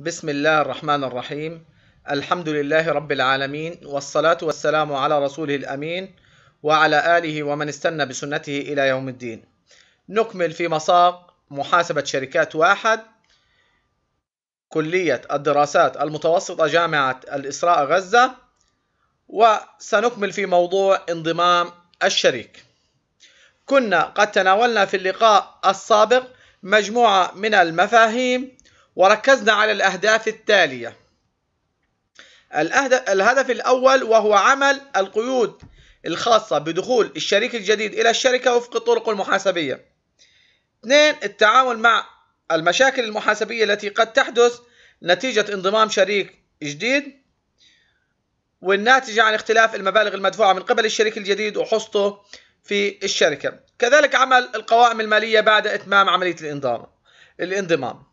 بسم الله الرحمن الرحيم الحمد لله رب العالمين والصلاة والسلام على رسوله الأمين وعلى آله ومن استنى بسنته إلى يوم الدين نكمل في مساق محاسبة شركات واحد كلية الدراسات المتوسطة جامعة الإسراء غزة وسنكمل في موضوع انضمام الشريك كنا قد تناولنا في اللقاء السابق مجموعة من المفاهيم وركزنا على الأهداف التالية الهدف الأول وهو عمل القيود الخاصة بدخول الشريك الجديد إلى الشركة وفق الطرق المحاسبية اثنين التعامل مع المشاكل المحاسبية التي قد تحدث نتيجة انضمام شريك جديد والناتجة عن اختلاف المبالغ المدفوعة من قبل الشريك الجديد وحصته في الشركة كذلك عمل القوائم المالية بعد إتمام عملية الانضمام الانضمام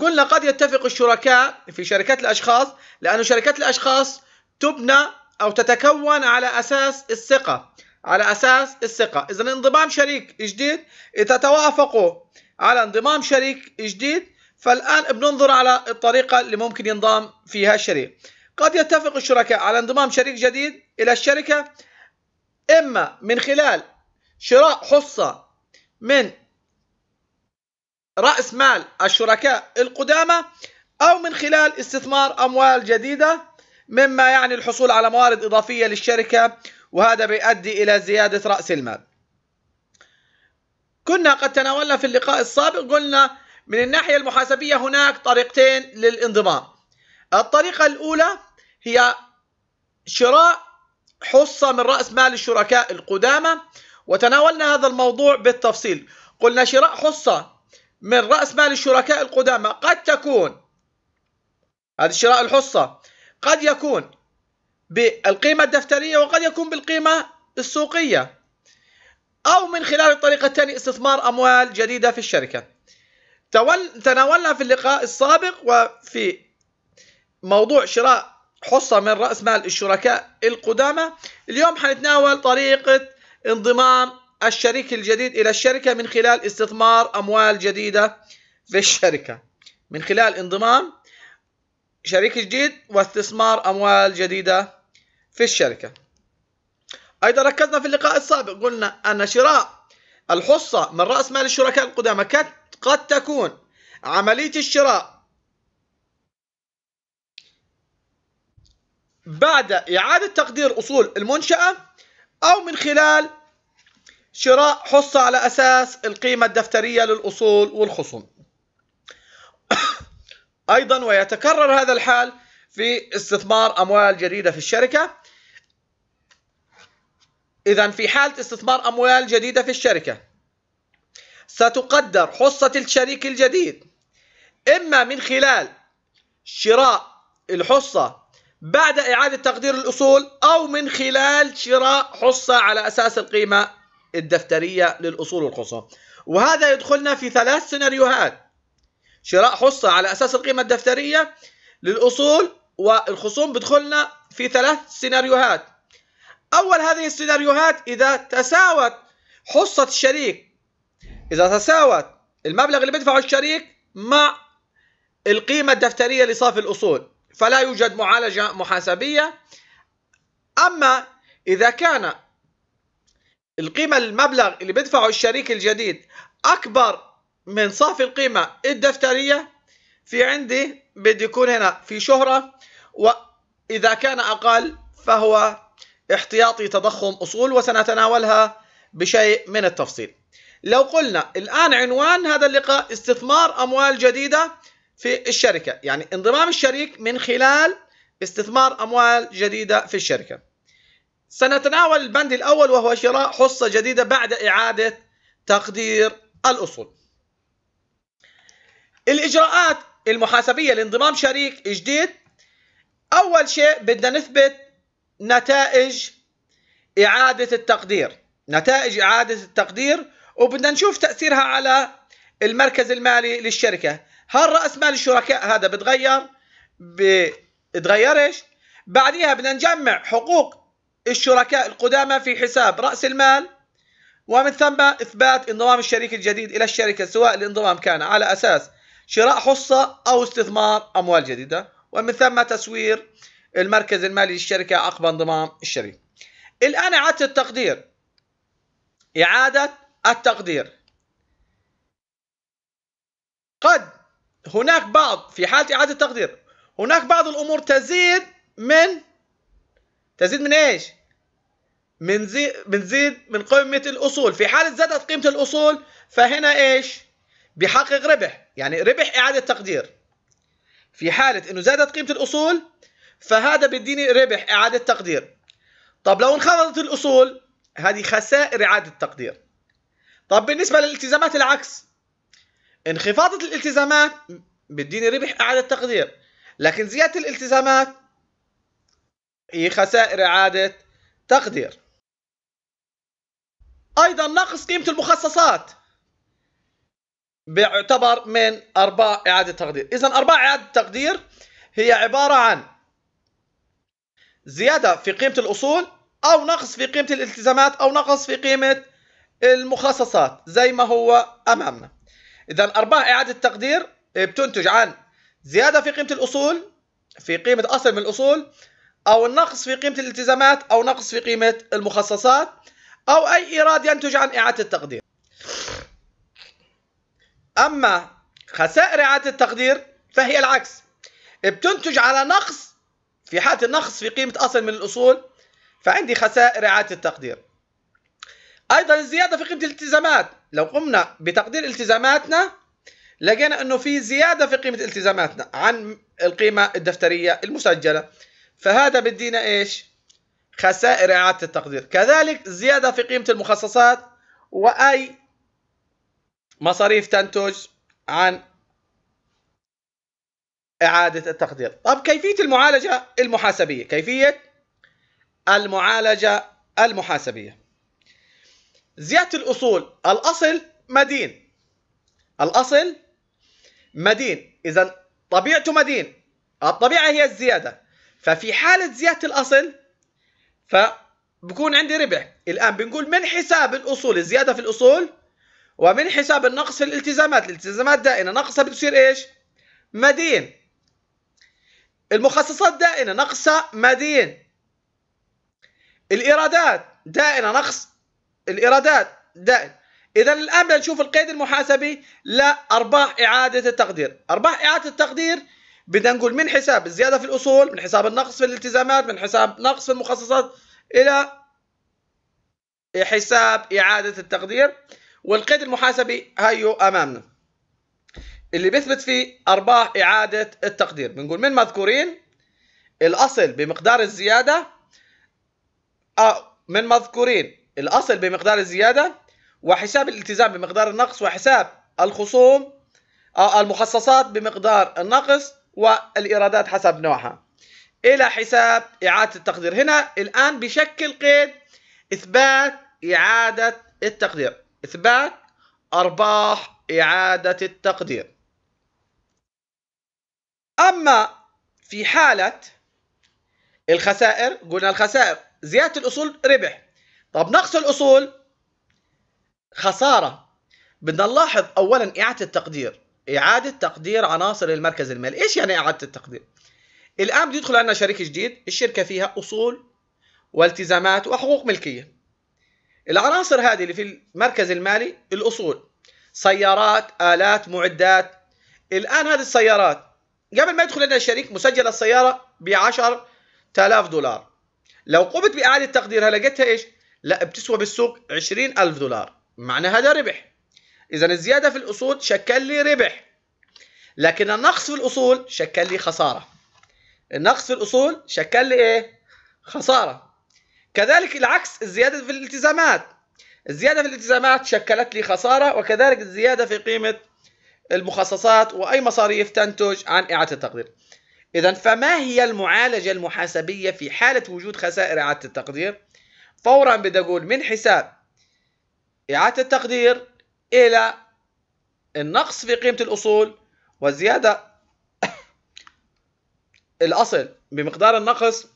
قلنا قد يتفق الشركاء في شركات الأشخاص لأن شركات الأشخاص تبنى أو تتكون على أساس الثقة على أساس الثقة إذا انضمام شريك جديد إذا توافقوا على انضمام شريك جديد فالآن بننظر على الطريقة اللي ممكن ينضم فيها الشريك قد يتفق الشركاء على انضمام شريك جديد إلى الشركة إما من خلال شراء حصة من رأس مال الشركاء القدامى أو من خلال استثمار أموال جديدة مما يعني الحصول على موارد إضافية للشركة وهذا بيؤدي إلى زيادة رأس المال كنا قد تناولنا في اللقاء السابق قلنا من الناحية المحاسبية هناك طريقتين للانضمام الطريقة الأولى هي شراء حصة من رأس مال الشركاء القدامى وتناولنا هذا الموضوع بالتفصيل قلنا شراء حصة من رأس مال الشركاء القدامى قد تكون هذا شراء الحصة قد يكون بالقيمة الدفترية وقد يكون بالقيمة السوقية أو من خلال الطريقة الثانية استثمار أموال جديدة في الشركة تناولنا في اللقاء السابق وفي موضوع شراء حصة من رأس مال الشركاء القدامى اليوم حنتناول طريقة انضمام الشريك الجديد إلى الشركة من خلال استثمار أموال جديدة في الشركة من خلال انضمام شريك جديد واستثمار أموال جديدة في الشركة أيضا ركزنا في اللقاء السابق قلنا أن شراء الحصة من رأس مال الشركاء القدامى قد تكون عملية الشراء بعد إعادة تقدير أصول المنشأة أو من خلال شراء حصة على أساس القيمة الدفترية للأصول والخصوم أيضا ويتكرر هذا الحال في استثمار أموال جديدة في الشركة إذا في حالة استثمار أموال جديدة في الشركة ستقدر حصة الشريك الجديد إما من خلال شراء الحصة بعد إعادة تقدير الأصول أو من خلال شراء حصة على أساس القيمة الدفترية للأصول والخصوم وهذا يدخلنا في ثلاث سيناريوهات شراء حصة على أساس القيمة الدفترية للأصول والخصوم بدخلنا في ثلاث سيناريوهات أول هذه السيناريوهات إذا تساوت حصة الشريك إذا تساوت المبلغ اللي بيدفعه الشريك مع القيمة الدفترية لصافي الأصول فلا يوجد معالجة محاسبية أما إذا كان القيمة المبلغ اللي بيدفعه الشريك الجديد أكبر من صافي القيمة الدفترية في عندي بده يكون هنا في شهرة وإذا كان أقل فهو احتياطي تضخم أصول وسنتناولها بشيء من التفصيل لو قلنا الآن عنوان هذا اللقاء استثمار أموال جديدة في الشركة يعني انضمام الشريك من خلال استثمار أموال جديدة في الشركة سنتناول البند الأول وهو شراء حصة جديدة بعد إعادة تقدير الأصول الإجراءات المحاسبية لانضمام شريك جديد أول شيء بدنا نثبت نتائج إعادة التقدير نتائج إعادة التقدير وبدنا نشوف تأثيرها على المركز المالي للشركة هل رأس مال الشركاء هذا بتغير بتغيرش بعديها بدنا نجمع حقوق الشركاء القدامى في حساب رأس المال ومن ثم إثبات انضمام الشريك الجديد إلى الشركة سواء الانضمام كان على أساس شراء حصة أو استثمار أموال جديدة ومن ثم تسوير المركز المالي للشركة عقب انضمام الشريك الآن إعادة التقدير إعادة التقدير قد هناك بعض في حالة إعادة التقدير هناك بعض الأمور تزيد من تزيد من إيش بنزيد من قيمة الأصول في حالة زادت قيمة الأصول فهنا إيش بيحقق ربح يعني ربح إعادة تقدير في حالة إنه زادت قيمة الأصول فهذا بيديني ربح إعادة تقدير طب لو انخفضت الأصول هذه خسائر إعادة تقدير طب بالنسبة للالتزامات العكس انخفاضت الالتزامات بيديني ربح إعادة تقدير لكن زيادة الالتزامات هي خسائر إعادة تقدير ايضا نقص قيمه المخصصات بيعتبر من ارباع اعاده تقدير اذا ارباع اعاده تقدير هي عباره عن زياده في قيمه الاصول او نقص في قيمه الالتزامات او نقص في قيمه المخصصات زي ما هو امامنا اذا ارباح اعاده تقدير بتنتج عن زياده في قيمه الاصول في قيمه اصل من الاصول او النقص في قيمه الالتزامات او نقص في قيمه المخصصات أو أي إيراد ينتج عن إعادة التقدير أما خسائر إعادة التقدير فهي العكس بتنتج على نقص في حالة النقص في قيمة أصل من الأصول فعندي خسائر إعادة التقدير أيضا الزيادة في قيمة الالتزامات لو قمنا بتقدير التزاماتنا لقينا أنه في زيادة في قيمة التزاماتنا عن القيمة الدفترية المسجلة فهذا بدينا إيش؟ خسائر إعادة التقدير كذلك زيادة في قيمة المخصصات وأي مصاريف تنتج عن إعادة التقدير طب كيفية المعالجة المحاسبية كيفية المعالجة المحاسبية زيادة الأصول الأصل مدين الأصل مدين إذا طبيعته مدين الطبيعة هي الزيادة ففي حالة زيادة الأصل فبكون عندي ربح الآن بنقول من حساب الأصول الزيادة في الأصول ومن حساب النقص في الالتزامات الالتزامات دائنة نقصها بتصير إيش مدين المخصصات دائنة نقصها مدين الإيرادات دائنة نقص الإيرادات دائن إذا الآن بنشوف القيد المحاسبي لأرباح إعادة التقدير أرباح إعادة التقدير بدنا نقول من حساب الزياده في الاصول من حساب النقص في الالتزامات من حساب نقص في المخصصات الى حساب اعاده التقدير والقيد المحاسبي هيو امامنا اللي بيثبت فيه ارباح اعاده التقدير بنقول من مذكورين الاصل بمقدار الزياده أو آه، من مذكورين الاصل بمقدار الزياده وحساب الالتزام بمقدار النقص وحساب الخصوم آه، المخصصات بمقدار النقص والإيرادات حسب نوعها إلى حساب إعادة التقدير هنا الآن بشكل قيد إثبات إعادة التقدير إثبات أرباح إعادة التقدير أما في حالة الخسائر قلنا الخسائر زيادة الأصول ربح طب نقص الأصول خسارة بدنا نلاحظ أولا إعادة التقدير إعادة تقدير عناصر المركز المالي إيش يعني إعادة التقدير؟ الآن بده يدخل عندنا شريك جديد الشركة فيها أصول والتزامات وحقوق ملكية العناصر هذه اللي في المركز المالي الأصول سيارات آلات معدات الآن هذه السيارات قبل ما يدخل عندنا الشريك مسجلة السيارة ب 10000 دولار لو قمت بإعادة تقديرها لقيتها إيش؟ لا بتسوى بالسوق 20000 دولار معنى هذا ربح اذا الزياده في الاصول شكل لي ربح لكن النقص في الاصول شكل لي خساره النقص في الاصول شكل لي ايه خساره كذلك العكس الزياده في الالتزامات الزياده في الالتزامات شكلت لي خساره وكذلك الزياده في قيمه المخصصات واي مصاريف تنتج عن اعاده التقدير اذا فما هي المعالجه المحاسبيه في حاله وجود خسائر اعاده التقدير فورا بدي اقول من حساب إعادة التقدير الى النقص في قيمه الاصول وزياده الاصل بمقدار النقص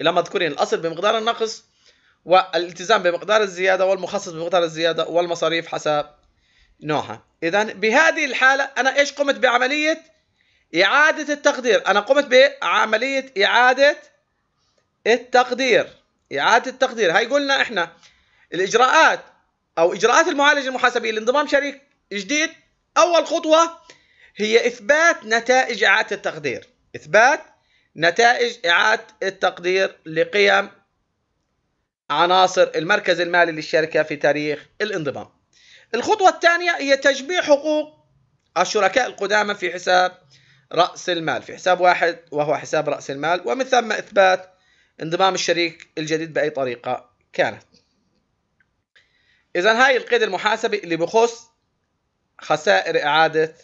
الى مذكورين الاصل بمقدار النقص والالتزام بمقدار الزياده والمخصص بمقدار الزياده والمصاريف حسب نوعها اذا بهذه الحاله انا ايش قمت بعمليه اعاده التقدير انا قمت بعمليه اعاده التقدير اعاده التقدير هاي قلنا احنا الاجراءات او اجراءات المعالجه المحاسبيه لانضمام شريك جديد اول خطوه هي اثبات نتائج اعاده التقدير اثبات نتائج اعاده التقدير لقيم عناصر المركز المالي للشركه في تاريخ الانضمام الخطوه الثانيه هي تجميع حقوق الشركاء القدامى في حساب راس المال في حساب واحد وهو حساب راس المال ومن ثم اثبات انضمام الشريك الجديد باي طريقه كانت اذا هاي القيد المحاسبي اللي بخص خسائر اعاده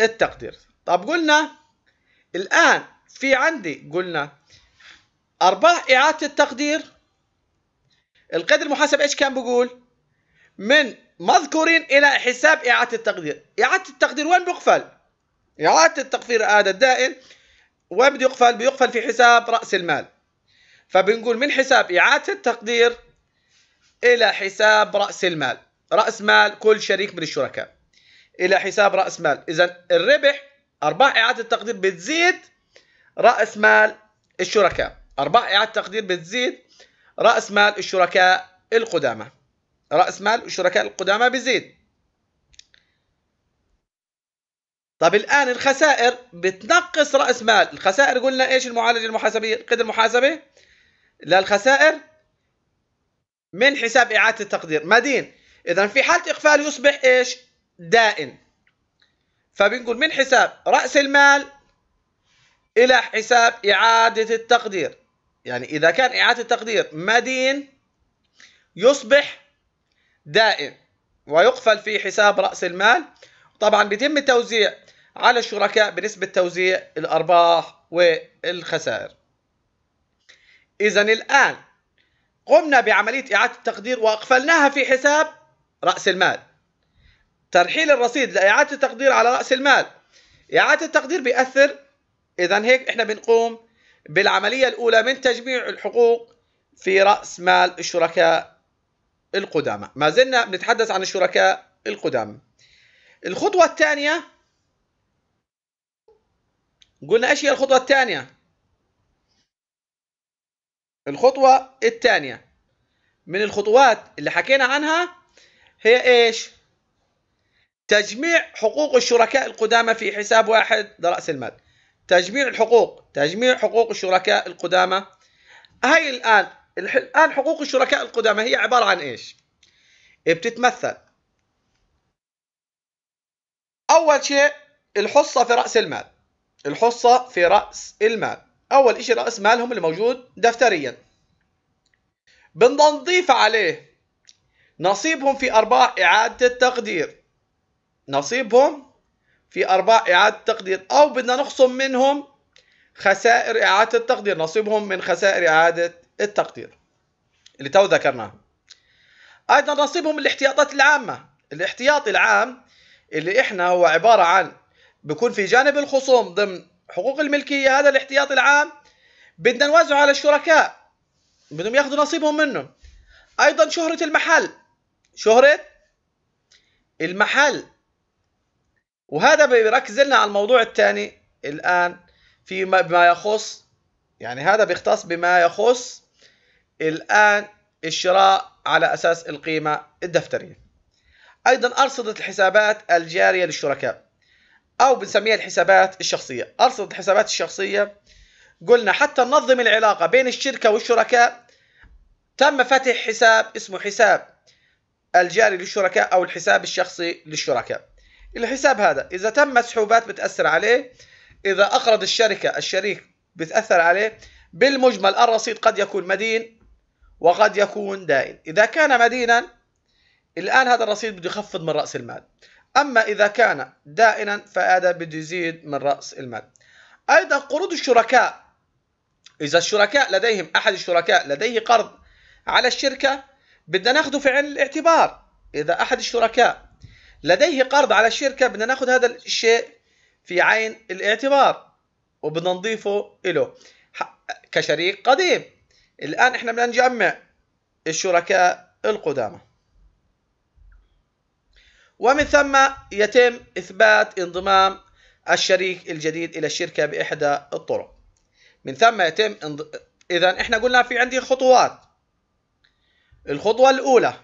التقدير طب قلنا الان في عندي قلنا ارباح اعاده التقدير القيد المحاسب ايش كان بقول من مذكورين الى حساب اعاده التقدير اعاده التقدير وين بيقفل اعاده التقدير هذا الدائن وين بده يقفل بيقفل في حساب راس المال فبنقول من حساب اعاده التقدير إلى حساب رأس المال رأس مال كل شريك من الشركاء إلى حساب رأس مال إذا الربح أرباح إعادة التقدير بتزيد رأس مال الشركاء أرباح إعادة التقدير بتزيد رأس مال الشركاء القدامى رأس مال الشركاء القدامى بيزيد طب الآن الخسائر بتنقص رأس مال الخسائر قلنا إيش المعالجة المحاسبية قيد المحاسبة للخسائر من حساب إعادة التقدير مدين إذا في حالة إقفال يصبح إيش دائن فبنقول من حساب رأس المال إلى حساب إعادة التقدير يعني إذا كان إعادة التقدير مدين يصبح دائن ويقفل في حساب رأس المال طبعا بيتم التوزيع على الشركاء بنسبة توزيع الأرباح والخسائر إذا الآن قمنا بعملية إعادة التقدير وأقفلناها في حساب رأس المال ترحيل الرصيد لإعادة التقدير على رأس المال إعادة التقدير بيأثر إذا هيك إحنا بنقوم بالعملية الأولى من تجميع الحقوق في رأس مال الشركاء القدامى ما زلنا بنتحدث عن الشركاء القدامى الخطوة الثانية قلنا إيش هي الخطوة الثانية الخطوة الثانية من الخطوات اللي حكينا عنها هي ايش؟ تجميع حقوق الشركاء القدامى في حساب واحد لرأس المال تجميع الحقوق تجميع حقوق الشركاء القدامى هاي الآن الآن حقوق الشركاء القدامى هي عبارة عن ايش؟ بتتمثل أول شيء الحصة في رأس المال الحصة في رأس المال أول شيء رأس مالهم اللي موجود دفتريا بنضيف نضيف عليه نصيبهم في أرباح إعادة التقدير نصيبهم في أرباح إعادة التقدير أو بدنا نخصم منهم خسائر إعادة التقدير نصيبهم من خسائر إعادة التقدير اللي تو ذكرناه أيضا نصيبهم الاحتياطات العامة الاحتياطي العام اللي إحنا هو عبارة عن بكون في جانب الخصوم ضمن حقوق الملكيه هذا الاحتياطي العام بدنا نوزعه على الشركاء بدهم ياخذوا نصيبهم منه ايضا شهره المحل شهره المحل وهذا بيركز لنا على الموضوع الثاني الان فيما بما يخص يعني هذا بيختص بما يخص الان الشراء على اساس القيمه الدفتريه ايضا ارصده الحسابات الجاريه للشركاء او بنسميها الحسابات الشخصيه ارصد الحسابات الشخصيه قلنا حتى ننظم العلاقه بين الشركه والشركاء تم فتح حساب اسمه حساب الجاري للشركاء او الحساب الشخصي للشركاء الحساب هذا اذا تم مسحوبات بتاثر عليه اذا اقرض الشركه الشريك بتاثر عليه بالمجمل الرصيد قد يكون مدين وقد يكون دائن اذا كان مدينا الان هذا الرصيد بده يخفض من راس المال أما إذا كان دائنا فهذا بده يزيد من رأس المال أيضا قروض الشركاء إذا الشركاء لديهم أحد الشركاء لديه قرض على الشركة بدنا ناخذه في عين الاعتبار إذا أحد الشركاء لديه قرض على الشركة بدنا ناخذ هذا الشيء في عين الاعتبار وبدنا نضيفه له كشريك قديم الآن إحنا بدنا نجمع الشركاء القدامى ومن ثم يتم إثبات انضمام الشريك الجديد إلى الشركة بإحدى الطرق من ثم يتم انض... إذا إحنا قلنا في عندي خطوات الخطوة الأولى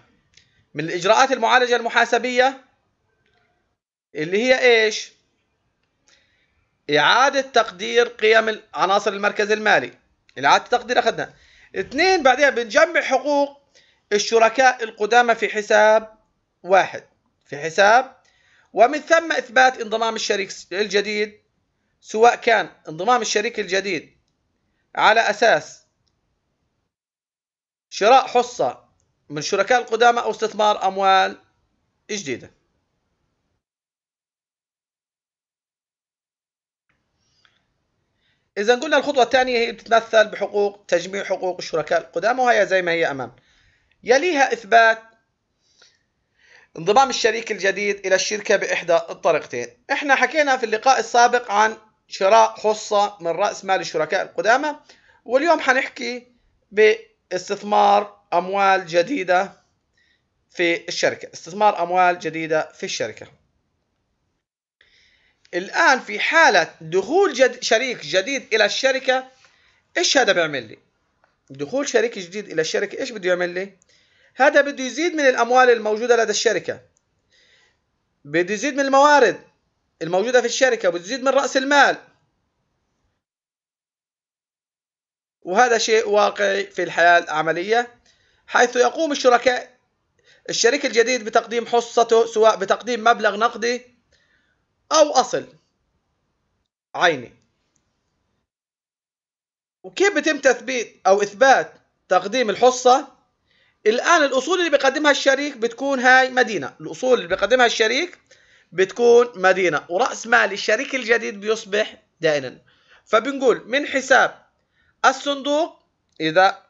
من الإجراءات المعالجة المحاسبية اللي هي إيش؟ إعادة تقدير قيم عناصر المركز المالي إعادة تقدير أخذنا اثنين بعدين بنجمع حقوق الشركاء القدامى في حساب واحد في حساب ومن ثم إثبات انضمام الشريك الجديد سواء كان انضمام الشريك الجديد على أساس شراء حصة من شركاء القدامى أو استثمار أموال جديدة إذا قلنا الخطوة الثانية هي بتتمثل بحقوق تجميع حقوق الشركاء القدامى وهي زي ما هي أمام يليها إثبات انضمام الشريك الجديد إلى الشركة بإحدى الطريقتين احنا حكينا في اللقاء السابق عن شراء حصة من رأس مال الشركاء القدامى واليوم حنحكي باستثمار أموال جديدة في الشركة استثمار أموال جديدة في الشركة الآن في حالة دخول جد شريك جديد إلى الشركة إيش هذا بيعمل لي؟ دخول شريك جديد إلى الشركة إيش بده يعمل لي؟ هذا بده يزيد من الأموال الموجودة لدى الشركة بده يزيد من الموارد الموجودة في الشركة بده يزيد من رأس المال وهذا شيء واقعي في الحياة العملية حيث يقوم الشركاء الشريك الجديد بتقديم حصته سواء بتقديم مبلغ نقدي أو أصل عيني وكيف بتم تثبيت أو إثبات تقديم الحصة الآن الأصول اللي بيقدمها الشريك بتكون هاي مدينة الأصول اللي بيقدمها الشريك بتكون مدينة ورأس مال الشريك الجديد بيصبح دائنا فبنقول من حساب الصندوق إذا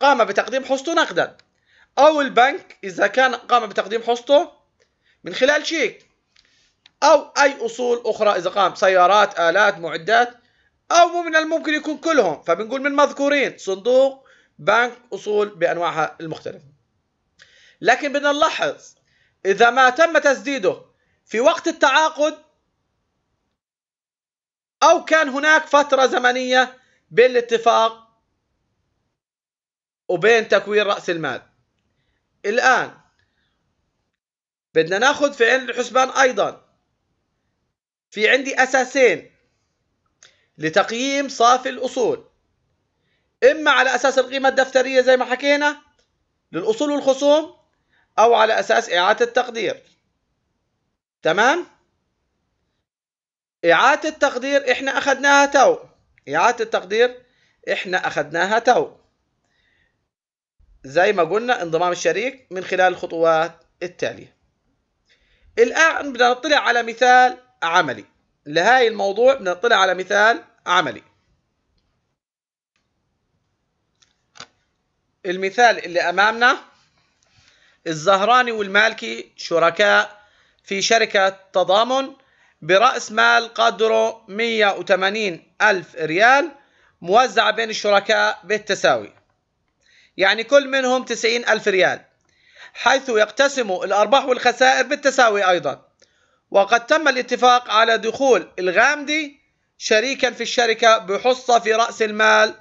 قام بتقديم حصته نقدا أو البنك إذا كان قام بتقديم حصته من خلال شيك أو أي أصول أخرى إذا قام سيارات آلات معدات أو من الممكن يكون كلهم فبنقول من مذكورين صندوق بنك أصول بأنواعها المختلفة لكن بدنا نلاحظ إذا ما تم تسديده في وقت التعاقد أو كان هناك فترة زمنية بين الاتفاق وبين تكوين رأس المال الآن بدنا ناخذ في عين الحسبان أيضا في عندي أساسين لتقييم صافي الأصول إما على أساس القيمة الدفترية زي ما حكينا للأصول والخصوم أو على أساس إعادة التقدير تمام؟ إعادة التقدير إحنا أخذناها تو إعادة التقدير إحنا أخذناها تو زي ما قلنا انضمام الشريك من خلال الخطوات التالية الآن بدنا نطلع على مثال عملي لهاي الموضوع بدنا نطلع على مثال عملي المثال اللي أمامنا الزهراني والمالكي شركاء في شركة تضامن برأس مال قدره 180 ألف ريال موزعة بين الشركاء بالتساوي يعني كل منهم 90 ألف ريال حيث يقتسموا الأرباح والخسائر بالتساوي أيضا وقد تم الاتفاق على دخول الغامدي شريكا في الشركة بحصة في رأس المال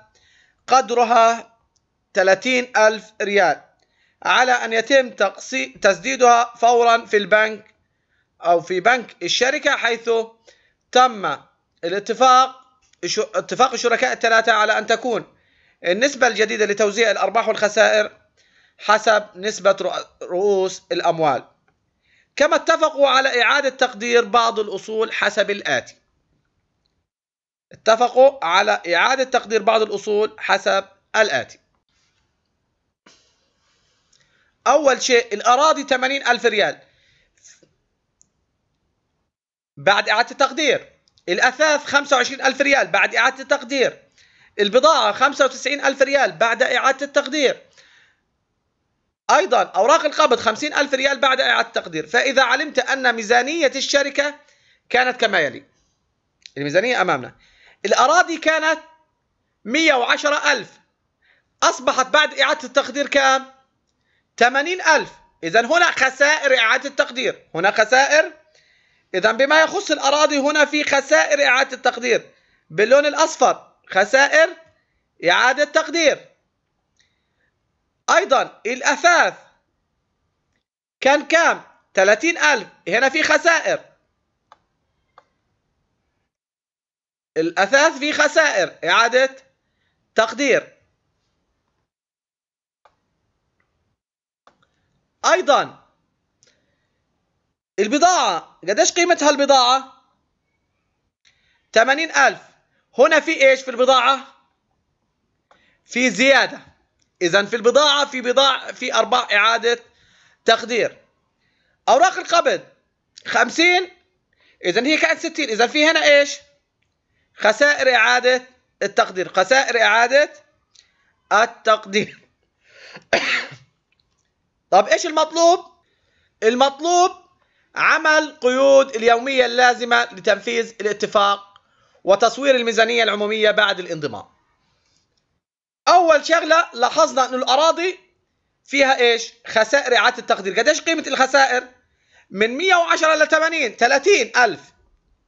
قدرها 30 ألف ريال على أن يتم تسديدها فورا في البنك أو في بنك الشركة حيث تم الاتفاق اتفاق الشركاء الثلاثة على أن تكون النسبة الجديدة لتوزيع الأرباح والخسائر حسب نسبة رؤوس الأموال كما اتفقوا على إعادة تقدير بعض الأصول حسب الآتي اتفقوا على إعادة تقدير بعض الأصول حسب الآتي أول شيء الأراضي 80 ألف ريال بعد إعادة التقدير الأثاث 25 ألف ريال بعد إعادة التقدير البضاعة 95 ألف ريال بعد إعادة التقدير أيضا أوراق القبض 50 ألف ريال بعد إعادة التقدير فإذا علمت أن ميزانية الشركة كانت كما يلي الميزانية أمامنا الأراضي كانت 110 ألف أصبحت بعد إعادة التقدير كام؟ 80 ألف إذا هنا خسائر إعادة التقدير هنا خسائر إذا بما يخص الأراضي هنا في خسائر إعادة التقدير باللون الأصفر خسائر إعادة تقدير أيضا الأثاث كان كام؟ 30 ألف هنا في خسائر الأثاث في خسائر إعادة تقدير ايضا البضاعة قديش قيمتها البضاعة 80000 هنا في ايش في البضاعة في زيادة اذا في البضاعة في بضاعه في ارباح اعادة تقدير اوراق القبض 50 اذا هي كانت 60 اذا في هنا ايش خسائر اعادة التقدير خسائر اعادة التقدير طب ايش المطلوب المطلوب عمل قيود اليومية اللازمة لتنفيذ الاتفاق وتصوير الميزانية العمومية بعد الانضمام أول شغلة لاحظنا انه الأراضي فيها إيش خسائر إعادة التقدير قديش قيمة الخسائر من 110 ل 80 30,000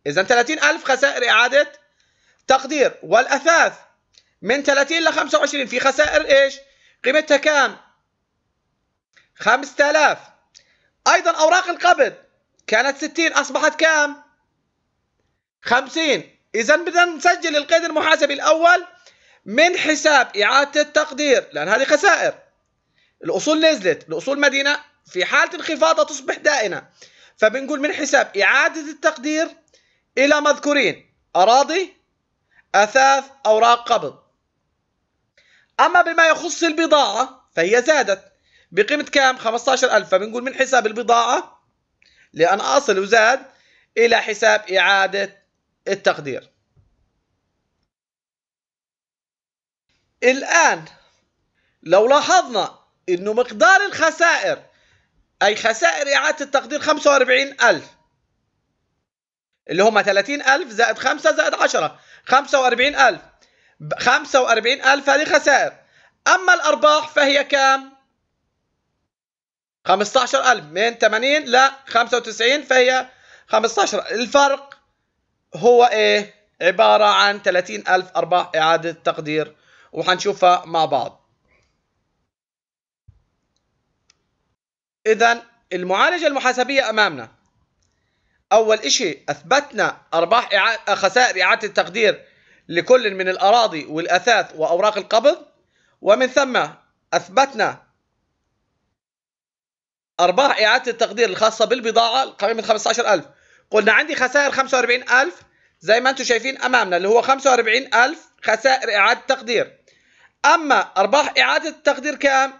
إذا 30,000 خسائر إعادة تقدير والأثاث من 30 ل 25 في خسائر إيش قيمتها كام 5000 أيضا أوراق القبض كانت 60 أصبحت كام؟ 50 إذا بدنا نسجل القيد المحاسبي الأول من حساب إعادة التقدير لأن هذه خسائر الأصول نزلت الأصول مدينة في حالة انخفاضها تصبح دائنة فبنقول من حساب إعادة التقدير إلى مذكورين أراضي أثاث أوراق قبض أما بما يخص البضاعة فهي زادت بقيمه كام 15000 فبنقول من حساب البضاعه لان اصل وزاد الى حساب اعاده التقدير الآن لو لاحظنا أنه مقدار الخسائر أي خسائر إعادة التقدير 45000 اللي هم 30000 زائد 5 زائد 10 45000 45000 هذه خسائر أما الأرباح فهي كام؟ 15000 من 80 ل 95 فهي 15 الفرق هو ايه عبارة عن 30000 أرباح إعادة تقدير وحنشوفها مع بعض إذا المعالجة المحاسبية أمامنا أول إشي أثبتنا أرباح إعادة خسائر إعادة التقدير لكل من الأراضي والأثاث وأوراق القبض ومن ثم أثبتنا أرباح إعادة التقدير الخاصة بالبضاعة قريبة من 15000 قلنا عندي خسائر 45000 زي ما أنتم شايفين أمامنا اللي هو 45000 خسائر إعادة تقدير أما أرباح إعادة التقدير كام؟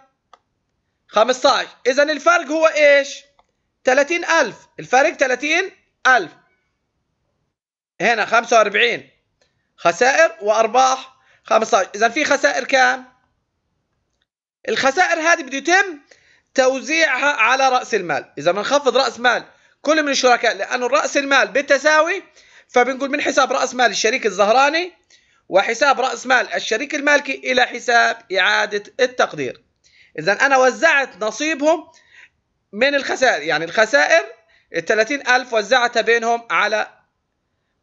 15 إذا الفرق هو إيش؟ 30000 الفرق 30000 هنا 45 خسائر وأرباح 15 إذا في خسائر كام؟ الخسائر هذه بده يتم توزيعها على رأس المال إذا بنخفض رأس مال كل من الشركاء لأنه رأس المال بالتساوي فبنقول من حساب رأس مال الشريك الزهراني وحساب رأس مال الشريك المالكي إلى حساب إعادة التقدير إذا أنا وزعت نصيبهم من الخسائر يعني الخسائر ال 30000 وزعتها بينهم على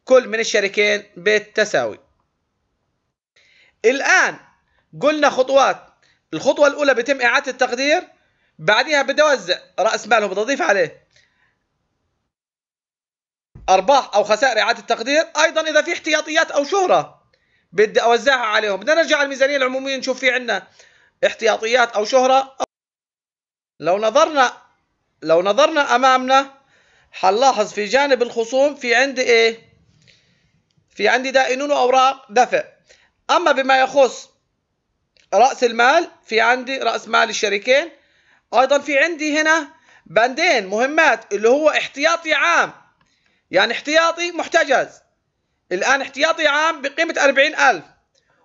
كل من الشريكين بالتساوي الآن قلنا خطوات الخطوة الأولى بيتم إعادة التقدير بعديها بدي اوزع راس مالهم بدي اضيف عليه ارباح او خسائر اعاده التقدير ايضا اذا في احتياطيات او شهره بدي اوزعها عليهم بدنا نرجع على الميزانيه العموميه نشوف في عندنا احتياطيات او شهره لو نظرنا لو نظرنا امامنا حنلاحظ في جانب الخصوم في عندي ايه في عندي دائنون واوراق دفع اما بما يخص راس المال في عندي راس مال الشريكين ايضا في عندي هنا بندين مهمات اللي هو احتياطي عام يعني احتياطي محتجز الآن احتياطي عام بقيمة 40000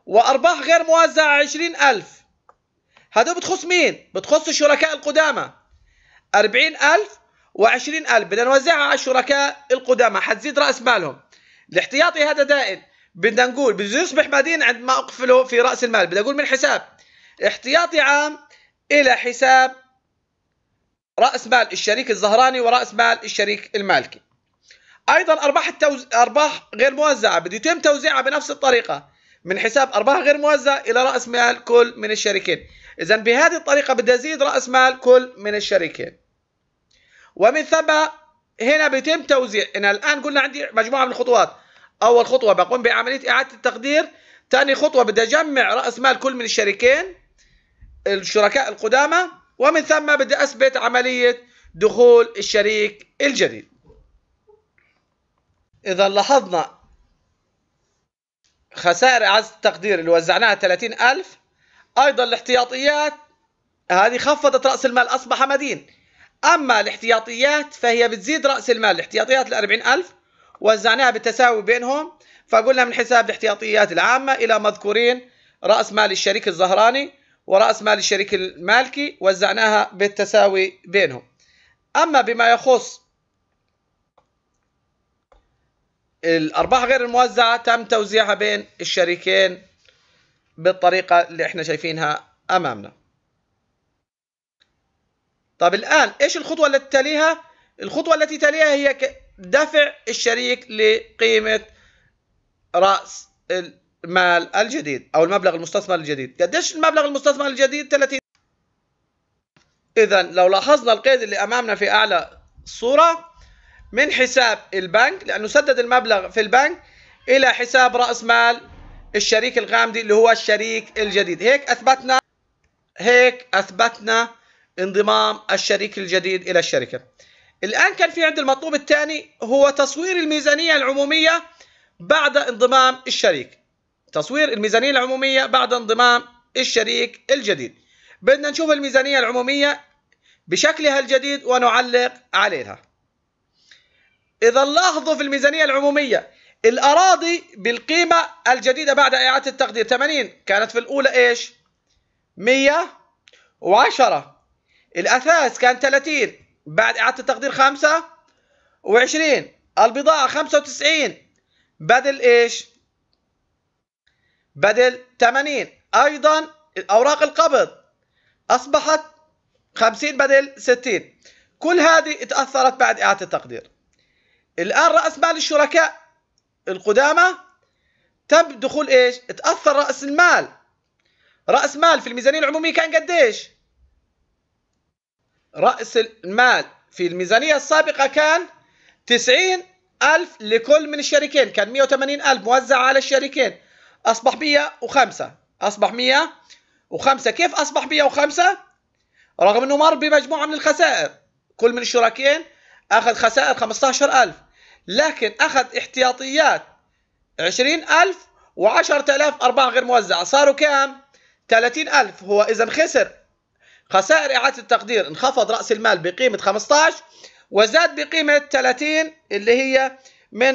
وأرباح غير موزعة 20000 هذول بتخص مين؟ بتخص الشركاء القدامى 40000 و20000 بدنا نوزعها على الشركاء القدامى حتزيد رأس مالهم الاحتياطي هذا دائم بدنا نقول بده يصبح مدين عندما أقفله في رأس المال بدي أقول من حساب احتياطي عام إلى حساب رأس مال الشريك الزهراني ورأس مال الشريك المالكي أيضا أرباح التوز... أرباح غير موزعة بده يتم توزيعها بنفس الطريقة من حساب أرباح غير موزعة إلى رأس مال كل من الشريكين إذا بهذه الطريقة بدي أزيد رأس مال كل من الشريكين ومن ثم هنا بيتم توزيع أنا الآن قلنا عندي مجموعة من الخطوات أول خطوة بقوم بعملية إعادة التقدير ثاني خطوة بدي أجمع رأس مال كل من الشريكين الشركاء القدامى ومن ثم بدي أثبت عملية دخول الشريك الجديد إذا لاحظنا خسائر إعادة التقدير اللي وزعناها 30000 أيضا الاحتياطيات هذه خفضت رأس المال أصبح مدين أما الاحتياطيات فهي بتزيد رأس المال الاحتياطيات ال 40000 وزعناها بالتساوي بينهم فقلنا من حساب الاحتياطيات العامة إلى مذكورين رأس مال الشريك الزهراني ورأس مال الشريك المالكي وزعناها بالتساوي بينهم أما بما يخص الأرباح غير الموزعة تم توزيعها بين الشريكين بالطريقة اللي احنا شايفينها أمامنا طب الآن إيش الخطوة التي تليها؟ الخطوة التي تليها هي دفع الشريك لقيمة رأس المال الجديد او المبلغ المستثمر الجديد قديش المبلغ المستثمر الجديد 30 اذا لو لاحظنا القيد اللي امامنا في اعلى الصوره من حساب البنك لانه سدد المبلغ في البنك الى حساب راس مال الشريك الغامدي اللي هو الشريك الجديد هيك اثبتنا هيك اثبتنا انضمام الشريك الجديد الى الشركه الان كان في عند المطلوب الثاني هو تصوير الميزانيه العموميه بعد انضمام الشريك تصوير الميزانية العمومية بعد انضمام الشريك الجديد بدنا نشوف الميزانية العمومية بشكلها الجديد ونعلق عليها إذا لاحظوا في الميزانية العمومية الأراضي بالقيمة الجديدة بعد إعادة التقدير 80 كانت في الأولى إيش 110 الأثاث كان 30 بعد إعادة التقدير 25 البضاعة 95 بدل إيش بدل 80 أيضا الأوراق القبض أصبحت 50 بدل 60 كل هذه تأثرت بعد إعادة التقدير الآن رأس مال الشركاء القدامى تم دخول إيش تأثر رأس المال رأس مال في الميزانية العمومية كان قديش رأس المال في الميزانية السابقة كان 90 ألف لكل من الشريكين كان 180 ألف موزع على الشريكين أصبح 105 أصبح 105 كيف أصبح 105 رغم أنه مر بمجموعة من الخسائر كل من الشركين أخذ خسائر 15000 لكن أخذ احتياطيات 20000 و10000 أرباح غير موزعة صاروا كام 30000 هو إذا خسر خسائر إعادة التقدير انخفض رأس المال بقيمة 15 وزاد بقيمة 30 اللي هي من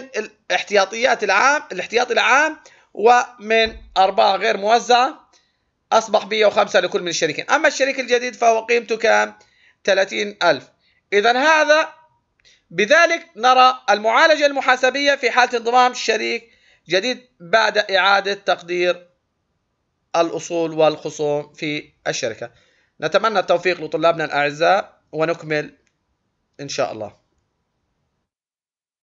الاحتياطيات العام الاحتياطي العام ومن أربعة غير موزعة أصبح 105 لكل من الشريكين أما الشريك الجديد فهو قيمته كام؟ 30000 إذا هذا بذلك نرى المعالجة المحاسبية في حالة انضمام شريك جديد بعد إعادة تقدير الأصول والخصوم في الشركة نتمنى التوفيق لطلابنا الأعزاء ونكمل إن شاء الله